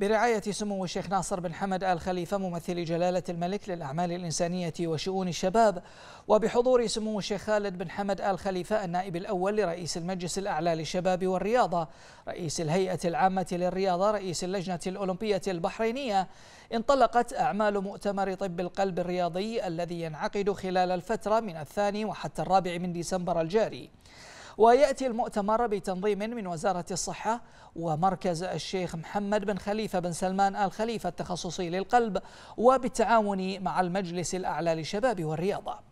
برعاية سمو الشيخ ناصر بن حمد آل خليفة ممثل جلالة الملك للأعمال الإنسانية وشؤون الشباب وبحضور سمو الشيخ خالد بن حمد آل خليفة النائب الأول لرئيس المجلس الأعلى للشباب والرياضة رئيس الهيئة العامة للرياضة رئيس اللجنة الأولمبية البحرينية انطلقت أعمال مؤتمر طب القلب الرياضي الذي ينعقد خلال الفترة من الثاني وحتى الرابع من ديسمبر الجاري ويأتي المؤتمر بتنظيم من وزارة الصحة ومركز الشيخ محمد بن خليفة بن سلمان آل خليفة التخصصي للقلب وبالتعاون مع المجلس الأعلى للشباب والرياضة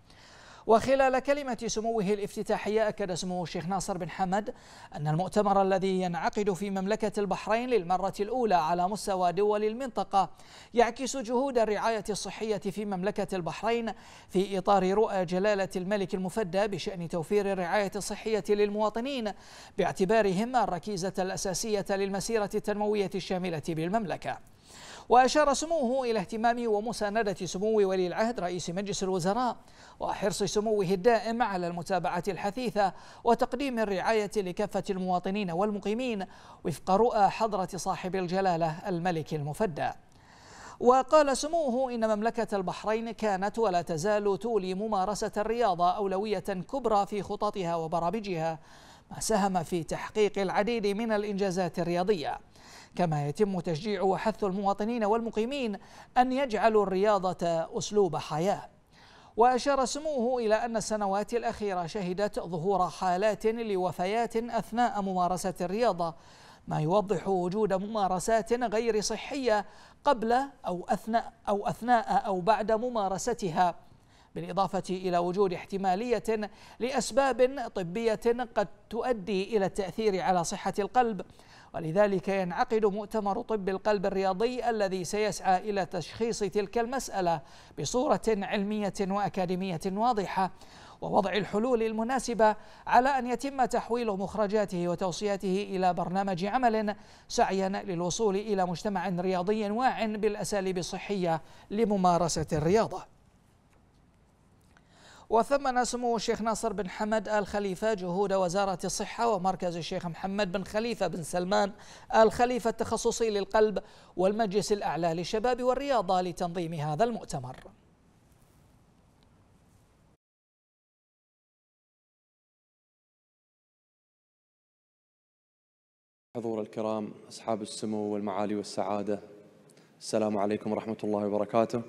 وخلال كلمة سموه الافتتاحية أكد سمو الشيخ ناصر بن حمد أن المؤتمر الذي ينعقد في مملكة البحرين للمرة الأولى على مستوى دول المنطقة يعكس جهود الرعاية الصحية في مملكة البحرين في إطار رؤى جلالة الملك المفدى بشأن توفير الرعاية الصحية للمواطنين باعتبارهم الركيزة الأساسية للمسيرة التنموية الشاملة بالمملكة وأشار سموه إلى اهتمام ومساندة سمو ولي العهد رئيس مجلس الوزراء وحرص سموه الدائم على المتابعة الحثيثة وتقديم الرعاية لكافة المواطنين والمقيمين وفق رؤى حضرة صاحب الجلالة الملك المفدى وقال سموه إن مملكة البحرين كانت ولا تزال تولي ممارسة الرياضة أولوية كبرى في خططها وبرامجها ما ساهم في تحقيق العديد من الإنجازات الرياضية كما يتم تشجيع وحث المواطنين والمقيمين أن يجعلوا الرياضة أسلوب حياة وأشار سموه إلى أن السنوات الأخيرة شهدت ظهور حالات لوفيات أثناء ممارسة الرياضة ما يوضح وجود ممارسات غير صحية قبل أو أثناء أو أثناء أو بعد ممارستها بالإضافة إلى وجود احتمالية لأسباب طبية قد تؤدي إلى التأثير على صحة القلب ولذلك ينعقد مؤتمر طب القلب الرياضي الذي سيسعى إلى تشخيص تلك المسألة بصورة علمية وأكاديمية واضحة ووضع الحلول المناسبة على أن يتم تحويل مخرجاته وتوصياته إلى برنامج عمل سعيا للوصول إلى مجتمع رياضي واع بالأساليب الصحية لممارسة الرياضة وثمن سمو الشيخ ناصر بن حمد آل خليفة جهود وزارة الصحة ومركز الشيخ محمد بن خليفة بن سلمان آل خليفة التخصصي للقلب والمجلس الأعلى للشباب والرياضة لتنظيم هذا المؤتمر حضور الكرام أصحاب السمو والمعالي والسعادة السلام عليكم ورحمة الله وبركاته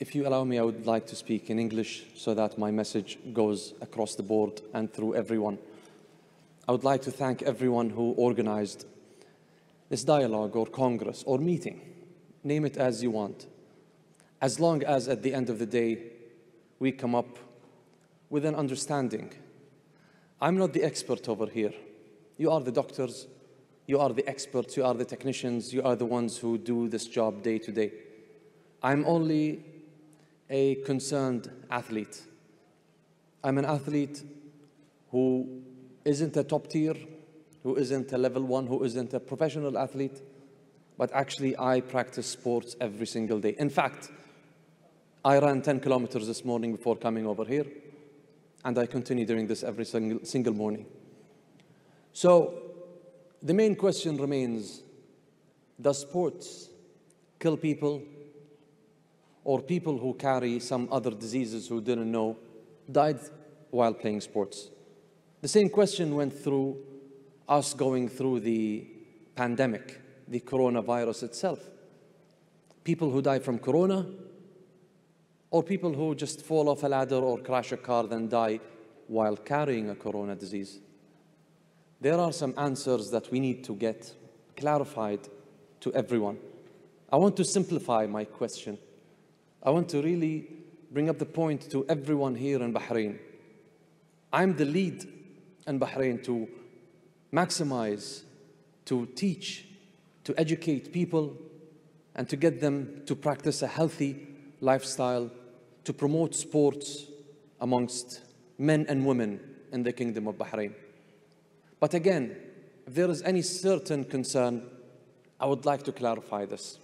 If you allow me, I would like to speak in English so that my message goes across the board and through everyone. I would like to thank everyone who organized this dialogue or congress or meeting, name it as you want, as long as at the end of the day we come up with an understanding. I'm not the expert over here. You are the doctors, you are the experts, you are the technicians, you are the ones who do this job day to day. I'm only a concerned athlete. I'm an athlete who isn't a top tier, who isn't a level one, who isn't a professional athlete, but actually I practice sports every single day. In fact, I ran 10 kilometers this morning before coming over here, and I continue doing this every single, single morning. So the main question remains, does sports kill people or people who carry some other diseases who didn't know died while playing sports. The same question went through us going through the pandemic, the coronavirus itself. People who die from corona, or people who just fall off a ladder or crash a car then die while carrying a corona disease. There are some answers that we need to get clarified to everyone. I want to simplify my question I want to really bring up the point to everyone here in Bahrain. I'm the lead in Bahrain to maximize, to teach, to educate people, and to get them to practice a healthy lifestyle, to promote sports amongst men and women in the Kingdom of Bahrain. But again, if there is any certain concern, I would like to clarify this.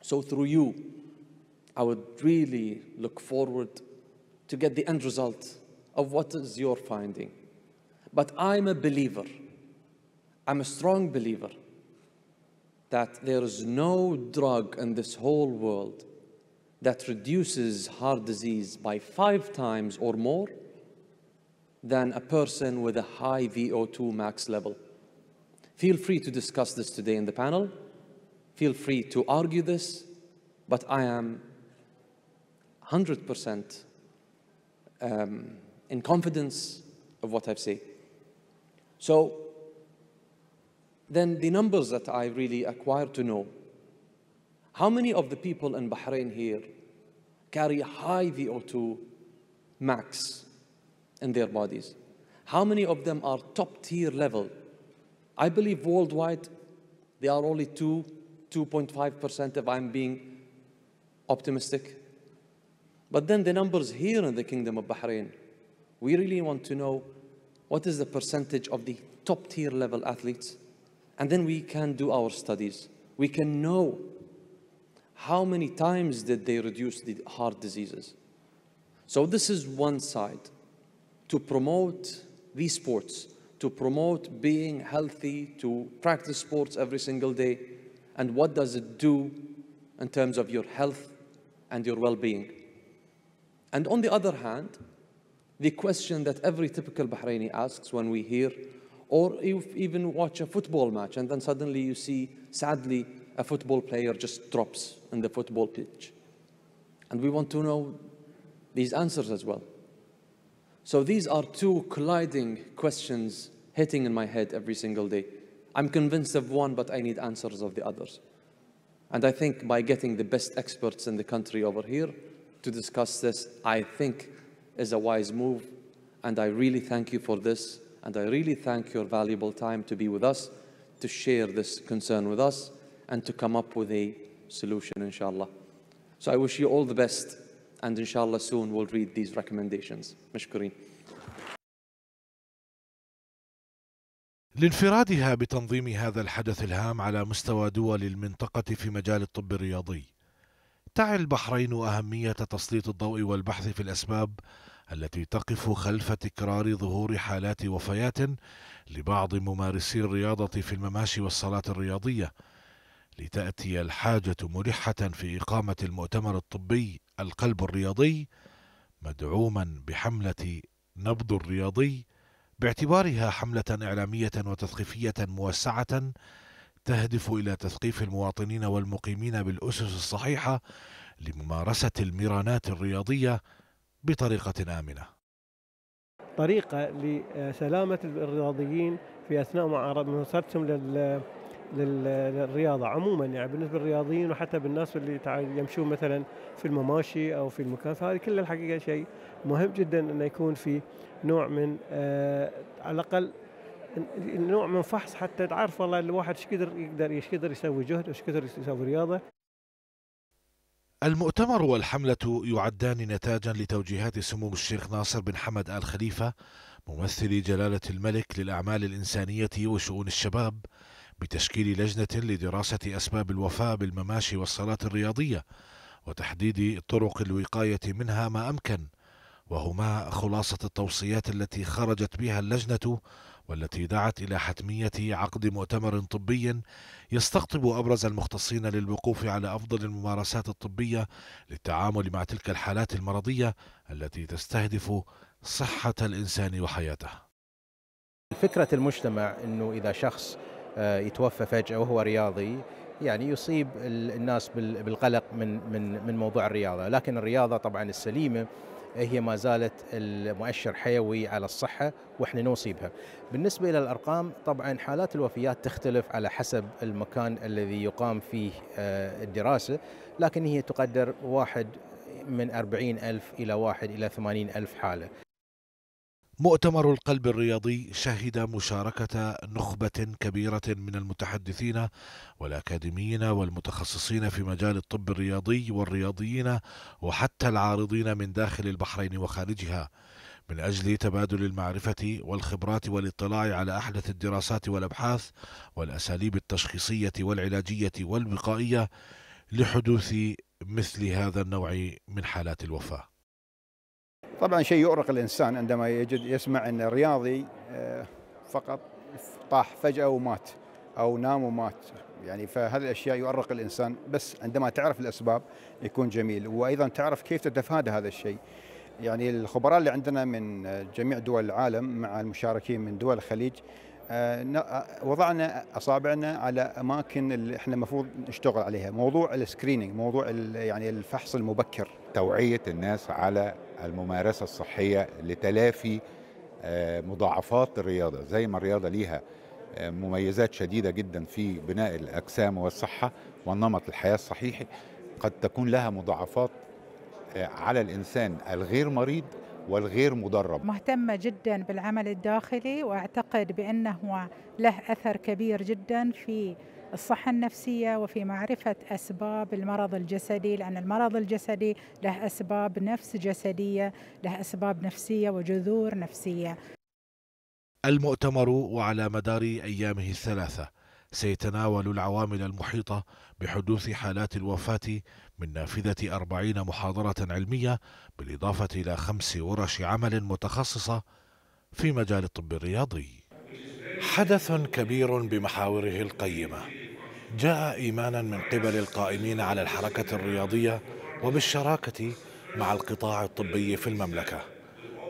So through you, I would really look forward to get the end result of what is your finding. But I'm a believer. I'm a strong believer that there is no drug in this whole world that reduces heart disease by five times or more than a person with a high VO2 max level. Feel free to discuss this today in the panel. Feel free to argue this, but I am 100% um, in confidence of what I've said. So then the numbers that I really acquire to know, how many of the people in Bahrain here carry high VO2 max in their bodies? How many of them are top tier level? I believe worldwide they are only 2, 2.5% if I'm being optimistic. But then the numbers here in the Kingdom of Bahrain, we really want to know what is the percentage of the top tier level athletes. And then we can do our studies. We can know how many times did they reduce the heart diseases. So this is one side, to promote these sports, to promote being healthy, to practice sports every single day. And what does it do in terms of your health and your well-being? And on the other hand, the question that every typical Bahraini asks when we hear, or even watch a football match, and then suddenly you see, sadly, a football player just drops in the football pitch. And we want to know these answers as well. So these are two colliding questions hitting in my head every single day. I'm convinced of one, but I need answers of the others. And I think by getting the best experts in the country over here, to discuss this, I think is a wise move. And I really thank you for this. And I really thank your valuable time to be with us, to share this concern with us, and to come up with a solution, inshallah. So I wish you all the best. And inshallah, soon we'll read these recommendations. Mashkureen. لانفرادها بتنظيم هذا الحدث الهام على مستوى دول المنطقة في مجال الطب الرياضي تدعي البحرين أهمية تسليط الضوء والبحث في الأسباب التي تقف خلف تكرار ظهور حالات وفيات لبعض ممارسي الرياضة في المماشي والصلاة الرياضية لتأتي الحاجة ملحة في إقامة المؤتمر الطبي القلب الرياضي مدعوما بحملة نبض الرياضي باعتبارها حملة إعلامية وتثقيفية موسعة تهدف إلى تثقيف المواطنين والمقيمين بالأسس الصحيحة لممارسة الميرانات الرياضية بطريقة آمنة طريقة لسلامة الرياضيين في أثناء ممارستهم لل للرياضة عموما يعني بالنسبة للرياضيين وحتى بالناس اللي يمشون مثلا في المماشي أو في المكان فهذه كلها الحقيقة شيء مهم جدا أنه يكون في نوع من آه، على الأقل نوع من فحص حتى تعرف والله الواحد ايش قدر يقدر ايش قدر يسوي جهد وايش قدر يسوي رياضه المؤتمر والحملة يعدان نتاجا لتوجيهات سمو الشيخ ناصر بن حمد آل خليفة ممثل جلالة الملك للأعمال الإنسانية وشؤون الشباب بتشكيل لجنة لدراسة أسباب الوفاة بالمماشي والصلاة الرياضية وتحديد طرق الوقاية منها ما أمكن وهما خلاصة التوصيات التي خرجت بها اللجنة والتي دعت إلى حتمية عقد مؤتمر طبي يستقطب أبرز المختصين للوقوف على أفضل الممارسات الطبية للتعامل مع تلك الحالات المرضية التي تستهدف صحة الإنسان وحياته. فكرة المجتمع أنه إذا شخص آه، يتوفى فجأة وهو رياضي يعني يصيب الناس بالقلق من من من موضوع الرياضه، لكن الرياضه طبعا السليمه هي ما زالت مؤشر حيوي على الصحة وإحنا نوصي بها بالنسبة إلى الأرقام طبعا حالات الوفيات تختلف على حسب المكان الذي يقام فيه آه، الدراسة لكن هي تقدر واحد من 40 ألف إلى واحد إلى 80 ألف حالة مؤتمر القلب الرياضي شهد مشاركة نخبة كبيرة من المتحدثين والأكاديميين والمتخصصين في مجال الطب الرياضي والرياضيين وحتى العارضين من داخل البحرين وخارجها من أجل تبادل المعرفة والخبرات والاطلاع على أحدث الدراسات والأبحاث والأساليب التشخيصية والعلاجية والوقائية لحدوث مثل هذا النوع من حالات الوفاه طبعا شيء يؤرق الإنسان عندما يجد يسمع أن رياضي آه، فقط طاح فجأة ومات أو نام ومات يعني فهذه الأشياء يؤرق الإنسان بس عندما تعرف الأسباب يكون جميل وأيضا تعرف كيف تتفادى هذا الشيء يعني الخبراء اللي عندنا من جميع دول العالم مع المشاركين من دول الخليج آه، آه، وضعنا اصابعنا على اماكن اللي احنا المفروض نشتغل عليها موضوع السكريننج موضوع يعني الفحص المبكر توعيه الناس على الممارسه الصحيه لتلافي آه، مضاعفات الرياضه زي ما الرياضه ليها آه، مميزات شديده جدا في بناء الاجسام والصحه والنمط الحياه الصحيح قد تكون لها مضاعفات آه، على الانسان الغير مريض والغير مدرب مهتمة جدا بالعمل الداخلي وأعتقد بأنه له أثر كبير جدا في الصحة النفسية وفي معرفة أسباب المرض الجسدي لأن المرض الجسدي له أسباب نفس جسدية له أسباب نفسية وجذور نفسية المؤتمر وعلى مدار أيامه الثلاثة سيتناول العوامل المحيطة بحدوث حالات الوفاة من نافذة أربعين محاضرة علمية بالإضافة إلى خمس ورش عمل متخصصة في مجال الطب الرياضي حدث كبير بمحاوره القيمة جاء إيمانا من قبل القائمين على الحركة الرياضية وبالشراكة مع القطاع الطبي في المملكة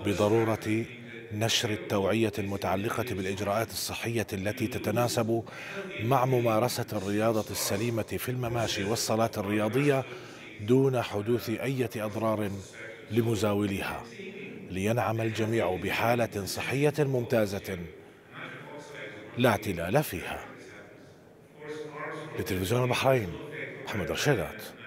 بضرورة نشر التوعية المتعلقة بالإجراءات الصحية التي تتناسب مع ممارسة الرياضة السليمة في المماشي والصلاة الرياضية دون حدوث أي أضرار لمزاوليها لينعم الجميع بحالة صحية ممتازة لا اعتلال فيها לטלוויזיון המחריים, מוחמד ארשדת.